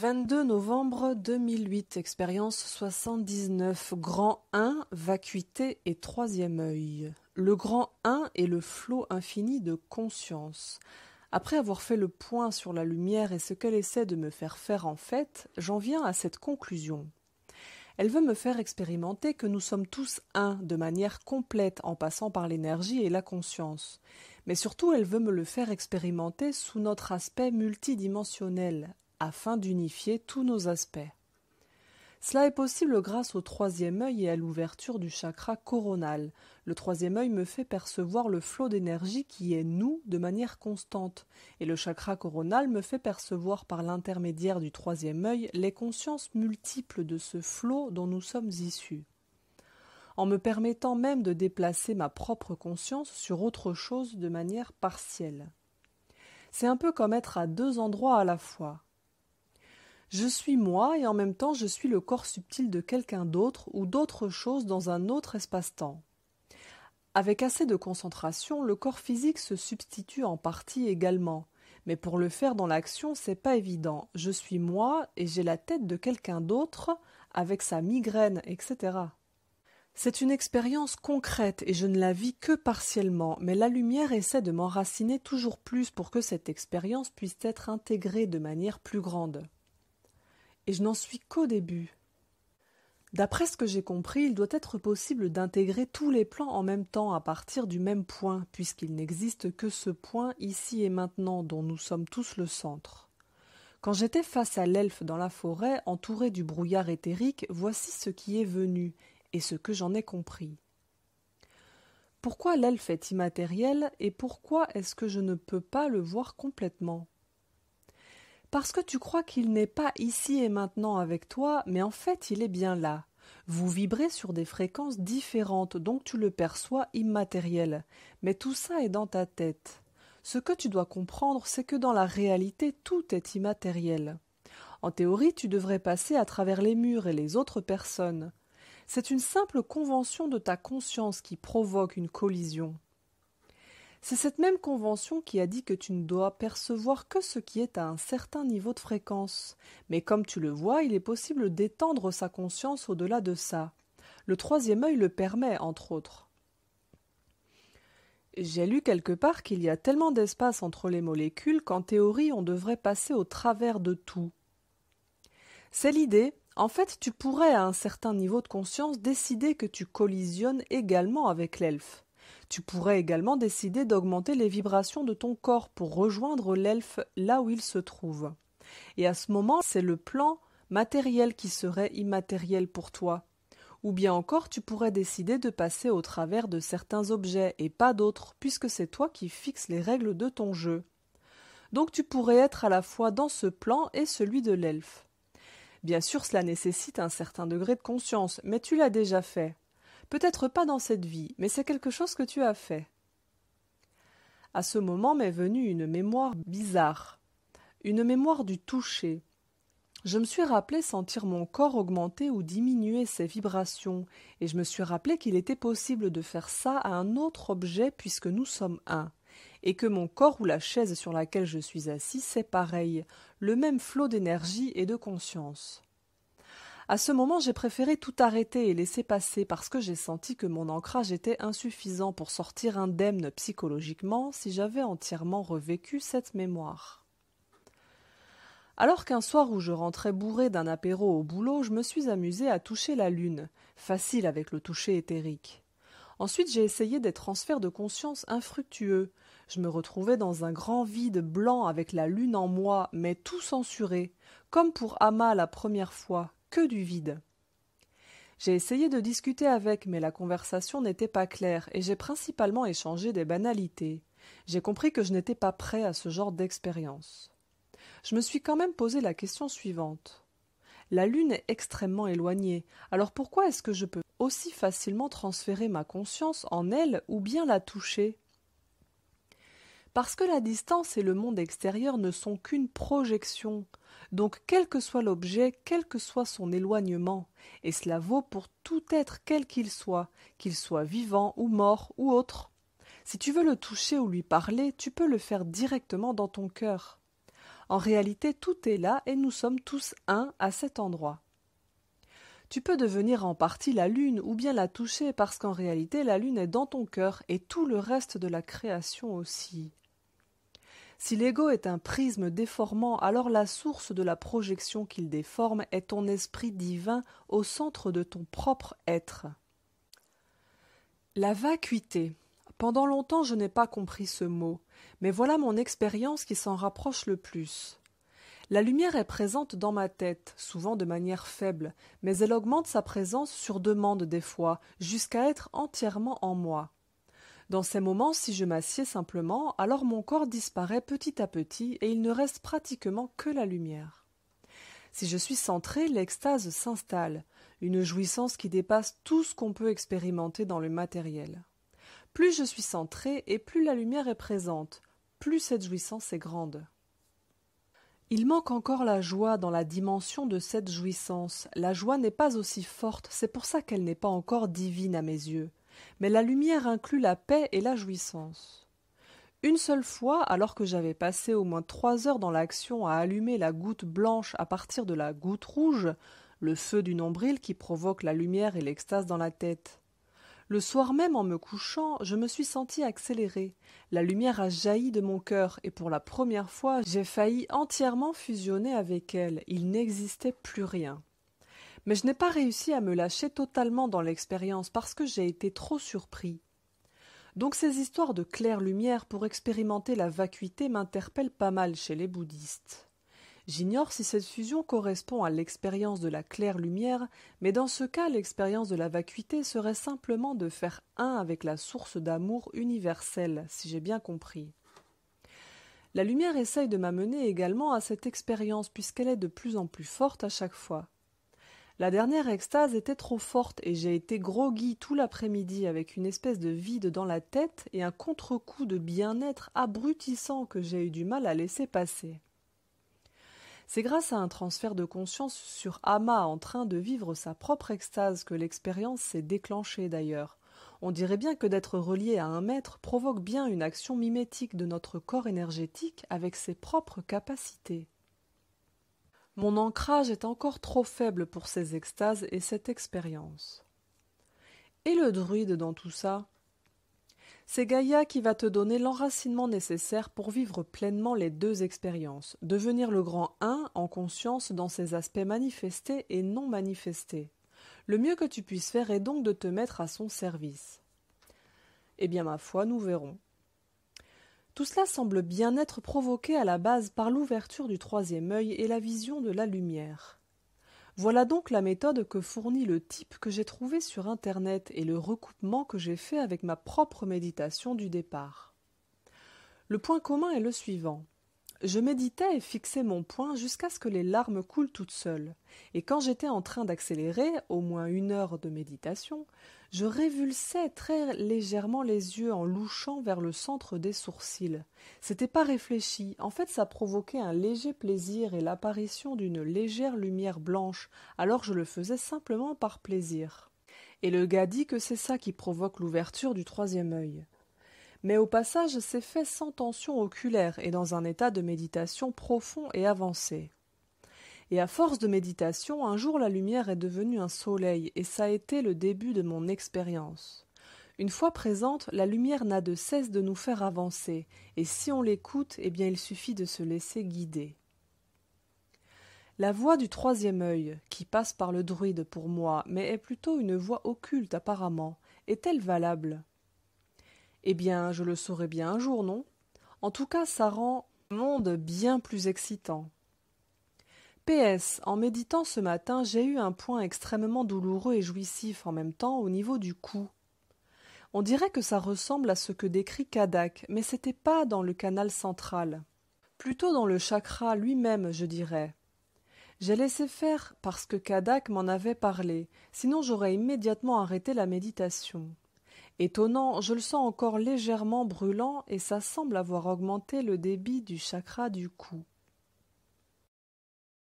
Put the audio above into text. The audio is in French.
22 novembre 2008, Expérience 79, Grand 1, Vacuité et troisième œil. Le grand 1 est le flot infini de conscience. Après avoir fait le point sur la lumière et ce qu'elle essaie de me faire faire en fait, j'en viens à cette conclusion. Elle veut me faire expérimenter que nous sommes tous un de manière complète en passant par l'énergie et la conscience. Mais surtout, elle veut me le faire expérimenter sous notre aspect multidimensionnel, afin d'unifier tous nos aspects. Cela est possible grâce au troisième œil et à l'ouverture du chakra coronal. Le troisième œil me fait percevoir le flot d'énergie qui est nous de manière constante, et le chakra coronal me fait percevoir par l'intermédiaire du troisième œil les consciences multiples de ce flot dont nous sommes issus. En me permettant même de déplacer ma propre conscience sur autre chose de manière partielle. C'est un peu comme être à deux endroits à la fois. Je suis moi et en même temps je suis le corps subtil de quelqu'un d'autre ou d'autre chose dans un autre espace-temps. Avec assez de concentration, le corps physique se substitue en partie également. Mais pour le faire dans l'action, c'est pas évident. Je suis moi et j'ai la tête de quelqu'un d'autre avec sa migraine, etc. C'est une expérience concrète et je ne la vis que partiellement, mais la lumière essaie de m'enraciner toujours plus pour que cette expérience puisse être intégrée de manière plus grande et je n'en suis qu'au début. D'après ce que j'ai compris, il doit être possible d'intégrer tous les plans en même temps à partir du même point, puisqu'il n'existe que ce point ici et maintenant dont nous sommes tous le centre. Quand j'étais face à l'elfe dans la forêt, entouré du brouillard éthérique, voici ce qui est venu, et ce que j'en ai compris. Pourquoi l'elfe est immatériel, et pourquoi est ce que je ne peux pas le voir complètement? parce que tu crois qu'il n'est pas ici et maintenant avec toi, mais en fait il est bien là. Vous vibrez sur des fréquences différentes, donc tu le perçois immatériel. Mais tout ça est dans ta tête. Ce que tu dois comprendre, c'est que dans la réalité, tout est immatériel. En théorie, tu devrais passer à travers les murs et les autres personnes. C'est une simple convention de ta conscience qui provoque une collision. C'est cette même convention qui a dit que tu ne dois percevoir que ce qui est à un certain niveau de fréquence. Mais comme tu le vois, il est possible d'étendre sa conscience au-delà de ça. Le troisième œil le permet, entre autres. J'ai lu quelque part qu'il y a tellement d'espace entre les molécules qu'en théorie on devrait passer au travers de tout. C'est l'idée. En fait, tu pourrais à un certain niveau de conscience décider que tu collisionnes également avec l'elfe. Tu pourrais également décider d'augmenter les vibrations de ton corps pour rejoindre l'elfe là où il se trouve. Et à ce moment, c'est le plan matériel qui serait immatériel pour toi. Ou bien encore, tu pourrais décider de passer au travers de certains objets et pas d'autres, puisque c'est toi qui fixes les règles de ton jeu. Donc tu pourrais être à la fois dans ce plan et celui de l'elfe. Bien sûr, cela nécessite un certain degré de conscience, mais tu l'as déjà fait. Peut-être pas dans cette vie, mais c'est quelque chose que tu as fait. À ce moment m'est venue une mémoire bizarre, une mémoire du toucher. Je me suis rappelé sentir mon corps augmenter ou diminuer ses vibrations, et je me suis rappelé qu'il était possible de faire ça à un autre objet puisque nous sommes un, et que mon corps ou la chaise sur laquelle je suis assis, c'est pareil, le même flot d'énergie et de conscience. À ce moment, j'ai préféré tout arrêter et laisser passer parce que j'ai senti que mon ancrage était insuffisant pour sortir indemne psychologiquement si j'avais entièrement revécu cette mémoire. Alors qu'un soir où je rentrais bourré d'un apéro au boulot, je me suis amusé à toucher la lune, facile avec le toucher éthérique. Ensuite, j'ai essayé des transferts de conscience infructueux. Je me retrouvais dans un grand vide blanc avec la lune en moi, mais tout censuré, comme pour Ama la première fois, que du vide. J'ai essayé de discuter avec, mais la conversation n'était pas claire, et j'ai principalement échangé des banalités. J'ai compris que je n'étais pas prêt à ce genre d'expérience. Je me suis quand même posé la question suivante. La Lune est extrêmement éloignée, alors pourquoi est-ce que je peux aussi facilement transférer ma conscience en elle ou bien la toucher parce que la distance et le monde extérieur ne sont qu'une projection. Donc quel que soit l'objet, quel que soit son éloignement, et cela vaut pour tout être quel qu'il soit, qu'il soit vivant ou mort ou autre. Si tu veux le toucher ou lui parler, tu peux le faire directement dans ton cœur. En réalité, tout est là et nous sommes tous un à cet endroit. Tu peux devenir en partie la lune ou bien la toucher parce qu'en réalité la lune est dans ton cœur et tout le reste de la création aussi. Si l'ego est un prisme déformant, alors la source de la projection qu'il déforme est ton esprit divin au centre de ton propre être. La vacuité. Pendant longtemps je n'ai pas compris ce mot, mais voilà mon expérience qui s'en rapproche le plus. La lumière est présente dans ma tête, souvent de manière faible, mais elle augmente sa présence sur demande des fois, jusqu'à être entièrement en moi. Dans ces moments, si je m'assieds simplement, alors mon corps disparaît petit à petit et il ne reste pratiquement que la lumière. Si je suis centré, l'extase s'installe, une jouissance qui dépasse tout ce qu'on peut expérimenter dans le matériel. Plus je suis centré et plus la lumière est présente, plus cette jouissance est grande. Il manque encore la joie dans la dimension de cette jouissance. La joie n'est pas aussi forte, c'est pour ça qu'elle n'est pas encore divine à mes yeux mais la lumière inclut la paix et la jouissance. Une seule fois, alors que j'avais passé au moins trois heures dans l'action à allumer la goutte blanche à partir de la goutte rouge, le feu du nombril qui provoque la lumière et l'extase dans la tête. Le soir même, en me couchant, je me suis senti accéléré. La lumière a jailli de mon cœur, et pour la première fois, j'ai failli entièrement fusionner avec elle. Il n'existait plus rien mais je n'ai pas réussi à me lâcher totalement dans l'expérience parce que j'ai été trop surpris. Donc ces histoires de claire-lumière pour expérimenter la vacuité m'interpellent pas mal chez les bouddhistes. J'ignore si cette fusion correspond à l'expérience de la claire-lumière, mais dans ce cas l'expérience de la vacuité serait simplement de faire un avec la source d'amour universelle, si j'ai bien compris. La lumière essaye de m'amener également à cette expérience puisqu'elle est de plus en plus forte à chaque fois. La dernière extase était trop forte et j'ai été groggy tout l'après-midi avec une espèce de vide dans la tête et un contre-coup de bien-être abrutissant que j'ai eu du mal à laisser passer. C'est grâce à un transfert de conscience sur Ama en train de vivre sa propre extase que l'expérience s'est déclenchée d'ailleurs. On dirait bien que d'être relié à un maître provoque bien une action mimétique de notre corps énergétique avec ses propres capacités. Mon ancrage est encore trop faible pour ces extases et cette expérience. Et le druide dans tout ça C'est Gaïa qui va te donner l'enracinement nécessaire pour vivre pleinement les deux expériences, devenir le grand un en conscience dans ses aspects manifestés et non manifestés. Le mieux que tu puisses faire est donc de te mettre à son service. Eh bien, ma foi, nous verrons. Tout cela semble bien être provoqué à la base par l'ouverture du troisième œil et la vision de la lumière. Voilà donc la méthode que fournit le type que j'ai trouvé sur Internet et le recoupement que j'ai fait avec ma propre méditation du départ. Le point commun est le suivant je méditais et fixais mon poing jusqu'à ce que les larmes coulent toutes seules, et quand j'étais en train d'accélérer au moins une heure de méditation, je révulsais très légèrement les yeux en louchant vers le centre des sourcils. C'était pas réfléchi, en fait ça provoquait un léger plaisir et l'apparition d'une légère lumière blanche, alors je le faisais simplement par plaisir. Et le gars dit que c'est ça qui provoque l'ouverture du troisième œil mais au passage c'est fait sans tension oculaire et dans un état de méditation profond et avancé. Et à force de méditation, un jour la lumière est devenue un soleil, et ça a été le début de mon expérience. Une fois présente, la lumière n'a de cesse de nous faire avancer, et si on l'écoute, eh bien il suffit de se laisser guider. La voix du troisième œil, qui passe par le druide pour moi, mais est plutôt une voix occulte apparemment, est-elle valable eh bien, je le saurai bien un jour, non En tout cas, ça rend le monde bien plus excitant. PS. En méditant ce matin, j'ai eu un point extrêmement douloureux et jouissif en même temps au niveau du cou. On dirait que ça ressemble à ce que décrit Kadak, mais c'était pas dans le canal central. Plutôt dans le chakra lui-même, je dirais. J'ai laissé faire parce que Kadak m'en avait parlé, sinon j'aurais immédiatement arrêté la méditation. Étonnant, je le sens encore légèrement brûlant et ça semble avoir augmenté le débit du chakra du cou.